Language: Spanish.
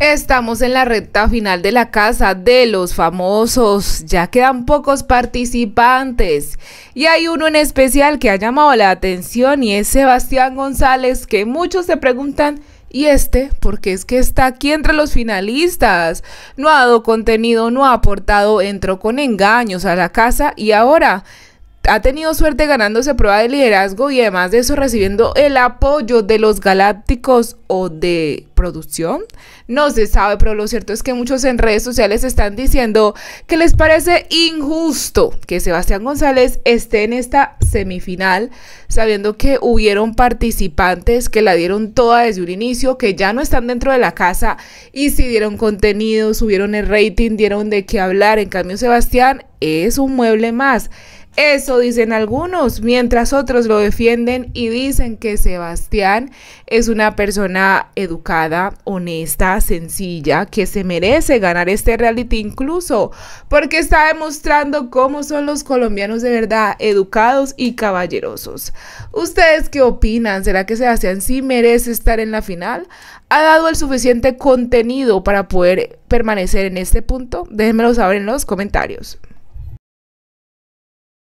Estamos en la recta final de la casa de los famosos, ya quedan pocos participantes y hay uno en especial que ha llamado la atención y es Sebastián González que muchos se preguntan y este, porque es que está aquí entre los finalistas, no ha dado contenido, no ha aportado, entró con engaños a la casa y ahora ha tenido suerte ganándose prueba de liderazgo y además de eso recibiendo el apoyo de los galácticos o de producción. No se sabe, pero lo cierto es que muchos en redes sociales están diciendo que les parece injusto que Sebastián González esté en esta semifinal, sabiendo que hubieron participantes que la dieron toda desde un inicio, que ya no están dentro de la casa y si dieron contenido, subieron el rating, dieron de qué hablar. En cambio, Sebastián es un mueble más eso dicen algunos, mientras otros lo defienden y dicen que Sebastián es una persona educada, honesta, sencilla, que se merece ganar este reality incluso porque está demostrando cómo son los colombianos de verdad, educados y caballerosos. ¿Ustedes qué opinan? ¿Será que Sebastián sí merece estar en la final? ¿Ha dado el suficiente contenido para poder permanecer en este punto? Déjenmelo saber en los comentarios.